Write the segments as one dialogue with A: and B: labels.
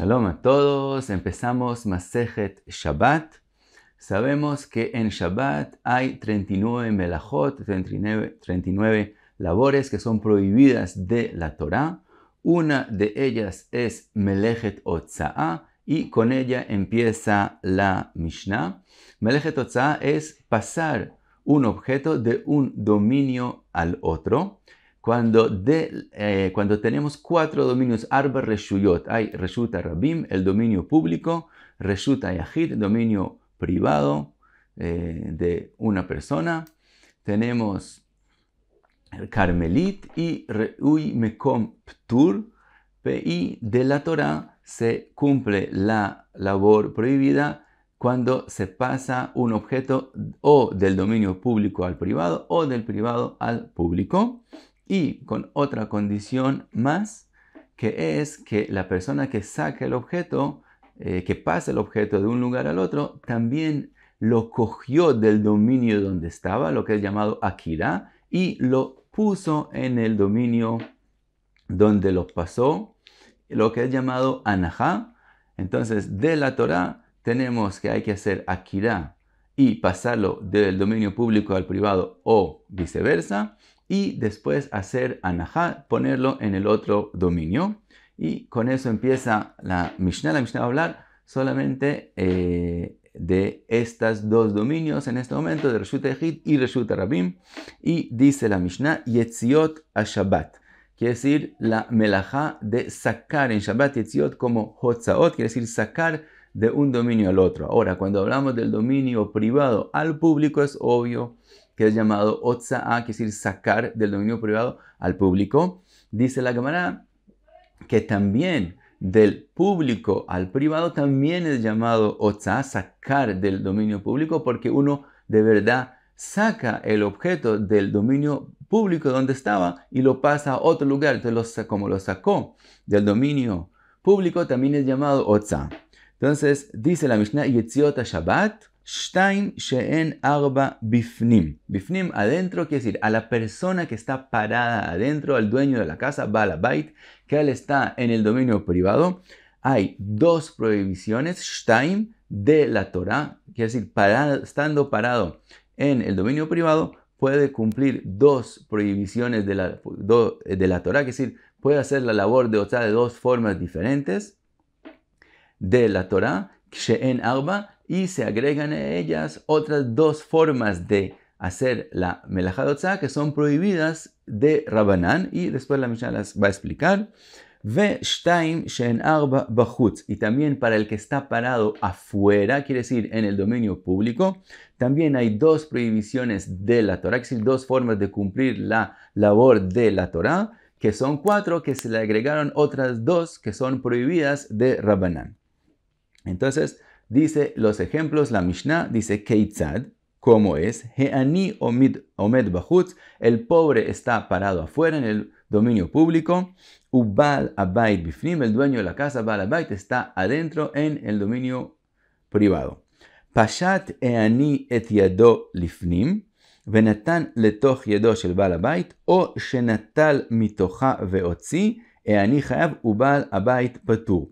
A: Shalom a todos, empezamos Masejet Shabbat. Sabemos que en Shabbat hay 39 melajot, 39, labores que son prohibidas de la Torá. Una de ellas es Melejet Otza'a y con ella empieza la Mishnah. Melejet Otza'a es pasar un objeto de un dominio al otro. Eh, cuando, tenemos cuatro dominios, arba reshuyot, hay reshuta rabim, el dominio público, reshuta yahid, dominio privado eh, de una persona, tenemos carmelit y reui mekom ptur, y de la Torah se cumple la labor prohibida cuando se pasa un objeto o del dominio público al privado o del privado al público y con otra condición más, que es que la persona que saca el objeto, eh, que pasa el objeto de un lugar al otro, también lo cogió del dominio donde estaba, lo que es llamado Akira, y lo puso en el dominio donde lo pasó, lo que es llamado Anahá. Entonces, de la Torah tenemos que hay que hacer Akira y pasarlo del dominio público al privado o viceversa y después hacer anahá, ponerlo en el otro dominio. Y con eso empieza la Mishnah. La Mishnah va a hablar solamente eh, de estos dos dominios en este momento, de Reshut Ejid y Reshut Arabim. Y dice la Mishnah, Yetziot a Shabbat. Quiere decir la melajá de sacar en Shabbat Yetziot como Hotzaot, quiere decir sacar de un dominio al otro. Ahora, cuando hablamos del dominio privado al público, es obvio que es llamado otza que es decir, sacar del dominio privado al público. Dice la Gemara que también del público al privado también es llamado otsa sacar del dominio público, porque uno de verdad saca el objeto del dominio público donde estaba y lo pasa a otro lugar. Entonces, como lo sacó del dominio público, también es llamado Otsa. Entonces, dice la Mishnah, Yetziot Stein Sheen Arba Bifnim. Bifnim adentro quiere decir a la persona que está parada adentro, al dueño de la casa, Balabait, que él está en el dominio privado. Hay dos prohibiciones, Stein de la Torah, quiere decir parado, estando parado en el dominio privado, puede cumplir dos prohibiciones de la, Torah, que decir, puede hacer la labor de otra de dos formas diferentes de la Torah, Sheen Arba, y se agregan a ellas otras dos formas de hacer la melajadotza que son prohibidas de Rabanán y después la Mishnah las va a explicar. Y también para el que está parado afuera, quiere decir en el dominio público, también hay dos prohibiciones de la Torah, decir, dos formas de cumplir la labor de la Torah, que son cuatro, que se le agregaron otras dos que son prohibidas de Rabanán. Entonces, dice los ejemplos, la Mishnah dice Keitzad, como es, Heani omid, Omed Bahutz, el pobre está parado afuera en el dominio público, Ubal abayt Bifnim, el dueño de la casa, Bal está adentro en el dominio privado. Pashat Eani et Yado Lifnim, l'toch yado shel bal el o O shenatal מתוכה veotzi, eani חייב ubal abayt patu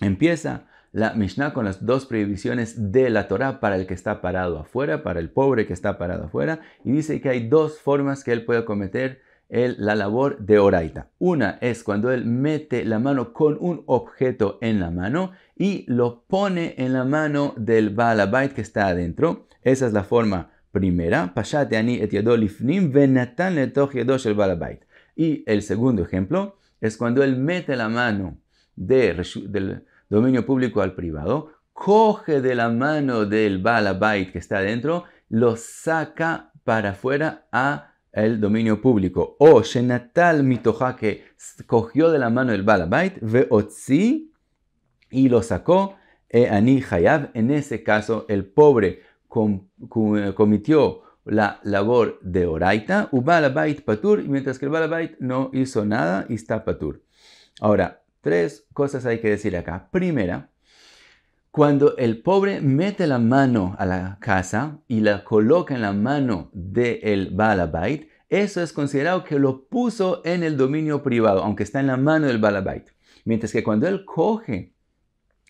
A: Empieza la Mishnah con las dos prohibiciones de la Torah para el que está parado afuera, para el pobre que está parado afuera, y dice que hay dos formas que él puede cometer el, la labor de Oraita. Una es cuando él mete la mano con un objeto en la mano y lo pone en la mano del Balabait que está adentro. Esa es la forma primera. Y el segundo ejemplo es cuando él mete la mano de, del dominio público al privado, coge de la mano del balabait que está adentro, lo saca para afuera a el dominio público. O Shenatal Mitoja que cogió de la mano el balabait, veotzi y lo sacó, e ani hayab. En ese caso, el pobre comitió cometió la labor de oraita, u balabait patur, mientras que el balabait no hizo nada y está patur. Ahora, Tres cosas hay que decir acá. Primera, cuando el pobre mete la mano a la casa y la coloca en la mano del el Balabait, eso es considerado que lo puso en el dominio privado, aunque está en la mano del Balabait. Mientras que cuando él coge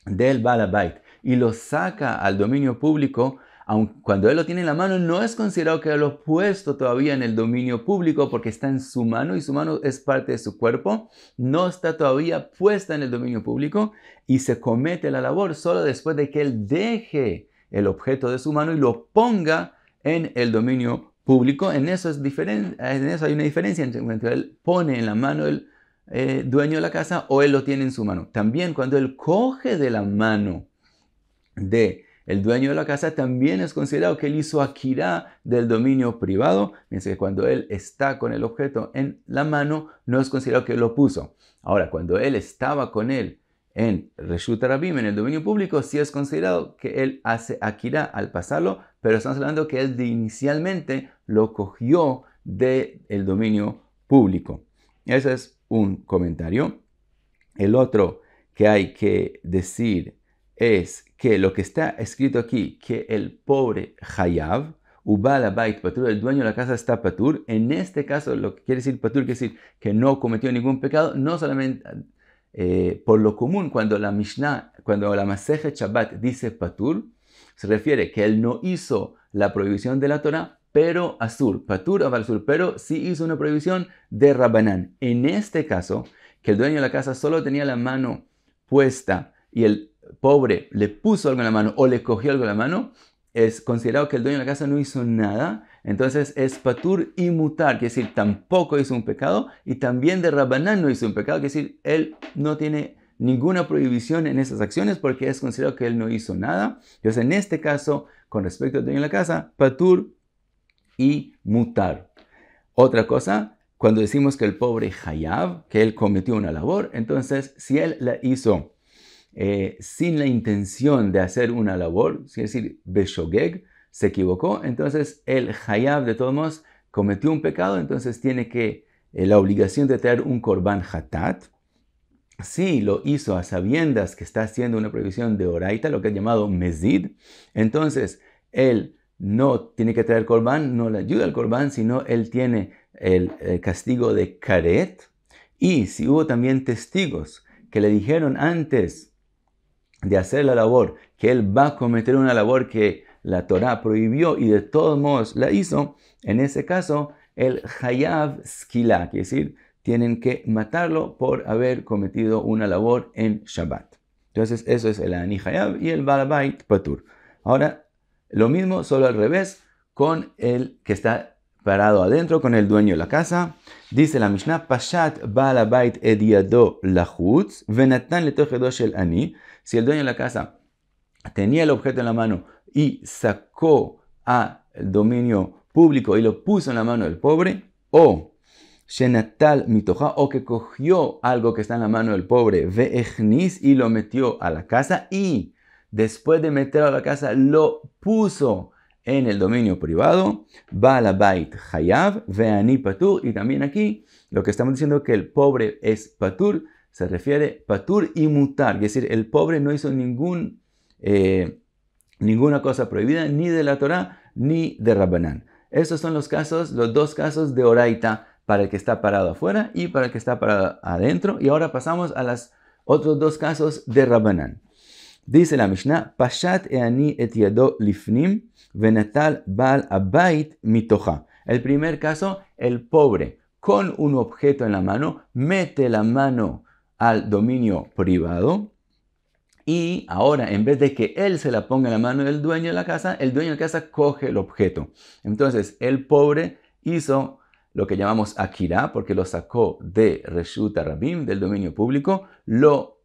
A: del Balabait y lo saca al dominio público, Aun cuando él lo tiene en la mano, no es considerado que lo ha puesto todavía en el dominio público porque está en su mano y su mano es parte de su cuerpo. No está todavía puesta en el dominio público y se comete la labor solo después de que él deje el objeto de su mano y lo ponga en el dominio público. En eso, es eso hay una diferencia entre cuando él pone en la mano el eh, dueño de la casa o él lo tiene en su mano. También cuando él coge de la mano de el dueño de la casa también es considerado que él hizo akira del dominio privado, mientras que cuando él está con el objeto en la mano, no es considerado que lo puso. Ahora, cuando él estaba con él en Reshut Arabim, en el dominio público, sí es considerado que él hace akira al pasarlo, pero estamos hablando que él inicialmente lo cogió del el dominio público. Ese es un comentario. El otro que hay que decir es que lo que está escrito aquí, que el pobre Hayab, Ubala Patur, el dueño de la casa está Patur, en este caso lo que quiere decir Patur quiere decir que no cometió ningún pecado, no solamente eh, por lo común cuando la Mishnah, cuando la Maseje Shabbat dice Patur, se refiere que él no hizo la prohibición de la Torah, pero Azur, Patur sur pero sí hizo una prohibición de Rabanán. En este caso, que el dueño de la casa solo tenía la mano puesta y el pobre le puso algo en la mano o le cogió algo en la mano, es considerado que el dueño de la casa no hizo nada, entonces es patur y mutar, que decir, tampoco hizo un pecado, y también de Rabanán no hizo un pecado, que decir, él no tiene ninguna prohibición en esas acciones porque es considerado que él no hizo nada. Entonces, en este caso, con respecto al dueño de la casa, patur y mutar. Otra cosa, cuando decimos que el pobre Hayab, que él cometió una labor, entonces si él la hizo eh, sin la intención de hacer una labor, es decir, Beshogeg, se equivocó, entonces el Hayab de todos modos cometió un pecado, entonces tiene que eh, la obligación de traer un Korban Hatat. Si lo hizo a sabiendas que está haciendo una prohibición de Oraita, lo que es llamado Mezid, entonces él no tiene que traer Korban, no le ayuda el Korban, sino él tiene el castigo de Karet. Y si hubo también testigos que le dijeron antes, de hacer la labor, que él va a cometer una labor que la Torá prohibió y de todos modos la hizo, en ese caso, el Hayav Skila, es decir, tienen que matarlo por haber cometido una labor en Shabbat. Entonces, eso es el Ani Hayav y el Balabait Patur. Ahora, lo mismo, solo al revés, con el que está parado adentro con el dueño de la casa. Dice la Mishnah, Pashat Balabait Ediado Venatan el Ani. Si el dueño de la casa tenía el objeto en la mano y sacó al dominio público y lo puso en la mano del pobre, o Shenatal o que cogió algo que está en la mano del pobre, Veechnis, y lo metió a la casa, y después de meterlo a la casa, lo puso en el dominio privado, Balabait Hayav, Veani Patur, y también aquí lo que estamos diciendo que el pobre es Patur, se refiere Patur y mutar, es decir, el pobre no hizo ningún, eh, ninguna cosa prohibida ni de la Torah ni de Rabbanán. Esos son los casos, los dos casos de Oraita para el que está parado afuera y para el que está parado adentro. Y ahora pasamos a los otros dos casos de Rabbanán. Dice la Mishnah, Pashat ani et yado lifnim bal abait El primer caso, el pobre con un objeto en la mano mete la mano al dominio privado y ahora en vez de que él se la ponga en la mano del dueño de la casa, el dueño de la casa coge el objeto. Entonces el pobre hizo lo que llamamos akira porque lo sacó de Reshuta Rabim, del dominio público, lo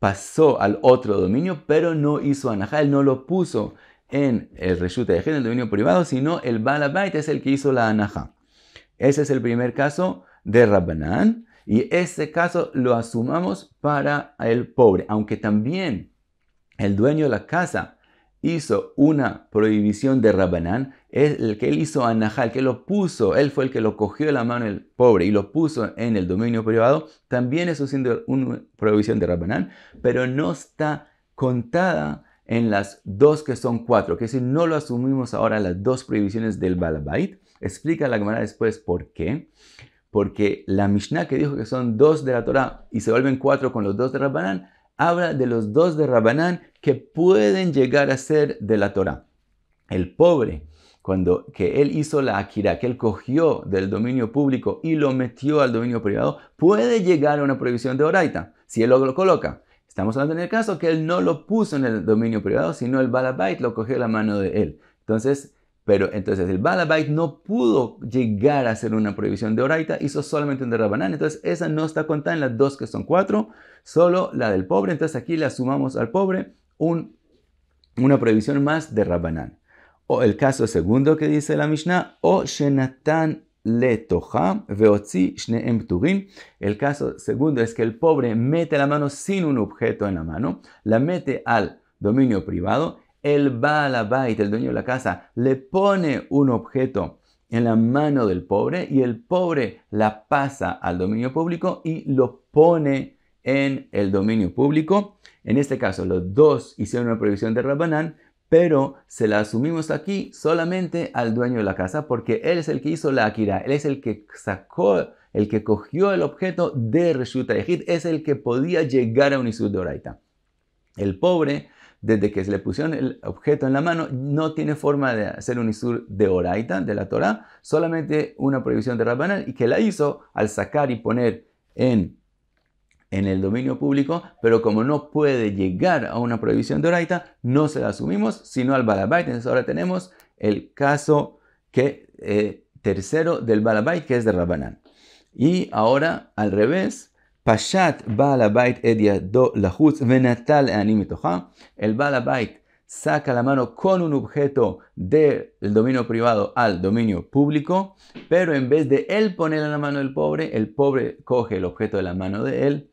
A: pasó al otro dominio, pero no hizo anajá, él no lo puso en el reyute de en el dominio privado, sino el balabait es el que hizo la anajá. Ese es el primer caso de Rabbanán y ese caso lo asumamos para el pobre, aunque también el dueño de la casa hizo una prohibición de Rabanán, el que él hizo a Nahal, que lo puso, él fue el que lo cogió de la mano el pobre y lo puso en el dominio privado, también eso siendo una prohibición de Rabanán, pero no está contada en las dos que son cuatro, que si no lo asumimos ahora las dos prohibiciones del Balabait, explica la Gemara después por qué. Porque la Mishnah que dijo que son dos de la Torah y se vuelven cuatro con los dos de Rabanán, habla de los dos de Rabanán que pueden llegar a ser de la Torá. El pobre, cuando que él hizo la akira, que él cogió del dominio público y lo metió al dominio privado, puede llegar a una prohibición de oraita, si él lo coloca. Estamos hablando en el caso que él no lo puso en el dominio privado, sino el balabait lo cogió de la mano de él. Entonces, pero entonces el Balabait no pudo llegar a ser una prohibición de Oraita, hizo solamente un de Entonces esa no está contada en las dos que son cuatro, solo la del pobre. Entonces aquí la sumamos al pobre una prohibición más de Rabanán. O el caso segundo que dice la Mishnah, o le toja veotzi shneem turin. El caso segundo es que el pobre mete la mano sin un objeto en la mano, la mete al dominio privado, el balabait, el dueño de la casa, le pone un objeto en la mano del pobre y el pobre la pasa al dominio público y lo pone en el dominio público en este caso, los dos hicieron una prohibición de Rabbanán, pero se la asumimos aquí solamente al dueño de la casa, porque él es el que hizo la Akira, él es el que sacó, el que cogió el objeto de Reshuta Yehid, es el que podía llegar a un Isur de Oraita. El pobre, desde que se le pusieron el objeto en la mano, no tiene forma de hacer un Isur de Oraita, de la Torah, solamente una prohibición de Rabbanán, y que la hizo al sacar y poner en en el dominio público, pero como no puede llegar a una prohibición de oraita, no se la asumimos, sino al balabait. Entonces ahora tenemos el caso que, eh, tercero del balabait, que es de Rabanán. Y ahora, al revés, Pashat balabait venatal El balabait saca la mano con un objeto del dominio privado al dominio público, pero en vez de él poner en la mano del pobre, el pobre coge el objeto de la mano de él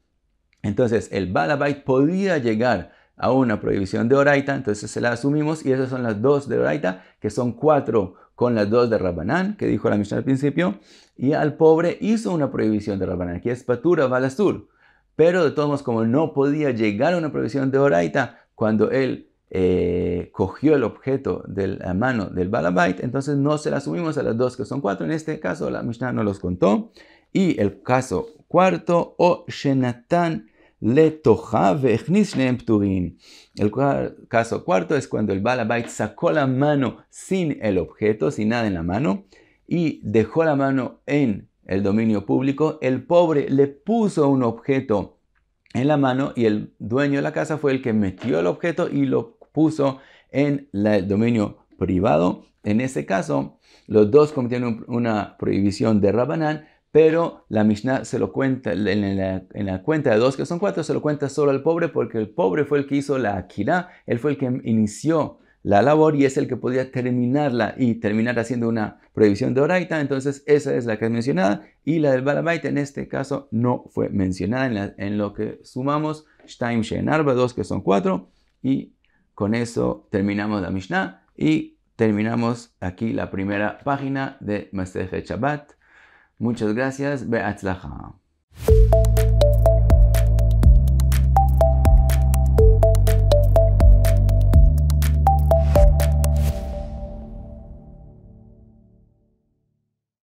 A: entonces, el Balabait podía llegar a una prohibición de Oraita, entonces se la asumimos y esas son las dos de Oraita, que son cuatro con las dos de Rabanán, que dijo la Mishnah al principio, y al pobre hizo una prohibición de Rabanán, que es Patura Balastur. Pero de todos modos, como no podía llegar a una prohibición de Oraita cuando él eh, cogió el objeto de la mano del Balabait, entonces no se la asumimos a las dos que son cuatro. En este caso, la Mishnah no los contó. Y el caso cuarto, O shenatán, el caso cuarto es cuando el Balabait sacó la mano sin el objeto, sin nada en la mano, y dejó la mano en el dominio público. El pobre le puso un objeto en la mano y el dueño de la casa fue el que metió el objeto y lo puso en el dominio privado. En ese caso, los dos cometieron una prohibición de Rabanán pero la Mishnah se lo cuenta, en la, cuenta de dos, que son cuatro, se lo cuenta solo al pobre, porque el pobre fue el que hizo la Akira, él fue el que inició la labor y es el que podía terminarla y terminar haciendo una prohibición de Oraita, entonces esa es la que es mencionada y la del Balabaita en este caso no fue mencionada en, lo que sumamos Shtaim Shenarba, dos que son cuatro y con eso terminamos la Mishnah y terminamos aquí la primera página de master Shabbat. Muchas gracias. Beatzlacha.